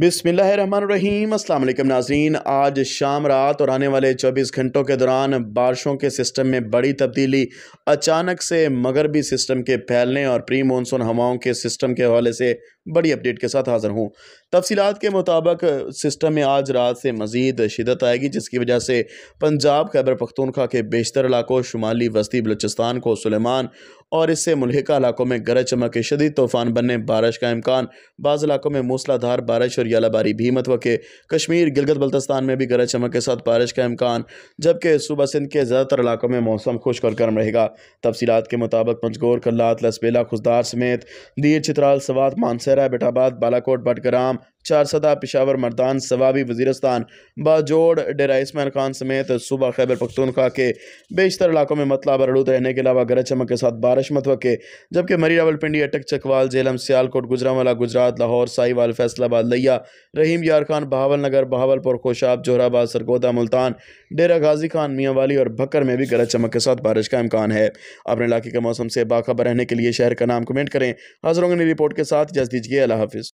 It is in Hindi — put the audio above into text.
बिसमीम अल्लाम नाजीन आज शाम रात और आने वाले 24 घंटों के दौरान बारिशों के सिस्टम में बड़ी तब्दीली अचानक से मगरबी सिस्टम के फैलने और प्री मानसून हवाओं के सिस्टम के हवाले से बड़ी अपडेट के साथ हाज़िर हूँ तफसीत के मुताबिक सिस्टम में आज रात से मज़ीद शिदत आएगी जिसकी वजह से पंजाब खैबर पख्तनखा के बेशतर इलाकों शुमाली वस्ती बलूचिस्तान को सलेमान और इससे मुलहिका इलाकों में गरज चमक के शदीद तूफ़ान बनने बारिश का इम्कान बाज़ इलाकों में मूसलाधार बारिश और यालाबारी भी के कश्मीर गिलगत बल्तिस्तान में भी गरज चमक के साथ बारिश का इम्कान जबकि सूबा सिंध के ज़्यादातर इलाकों में मौसम खुश्क और गर्म रहेगा तफसीत के मुताबिक पंचगोर कल्लात लसबेला खुशदार समेत दीर चित्राल सवात मानसरा बेटाबाद बालाकोट बटग्राम चारसदा पिशावर मर्दान सवाबी वजीरस्तान बाजोड़ डेरा इसमान खान समेत सुबह खैबर पख्तूनखा के बेशतर इलाकों में मतला बरलूद रहने के अलावा गरज चमक के साथ बारिश मतवक़े जबकि मरी रावलपिंडी अटक चकवाल जेलम सियालकोट गुजरावाला गुजरात लाहौर साईवाल फैसलाबाद लिया रहीम यार खान बहावल नगर बहावलपुर खोशाब जोहराबाद सरगोदा मुल्तान डेरा गाजी खान मियाँ वाली और भक्कर में भी गरज चमक के साथ बारिश का इम्कान है अपने इलाके के मौसम से बाखबर रहने के लिए शहर का नाम कमेंट करें हाजिर होंगे रिपोर्ट के साथ जज दीजिए अला हाफिज़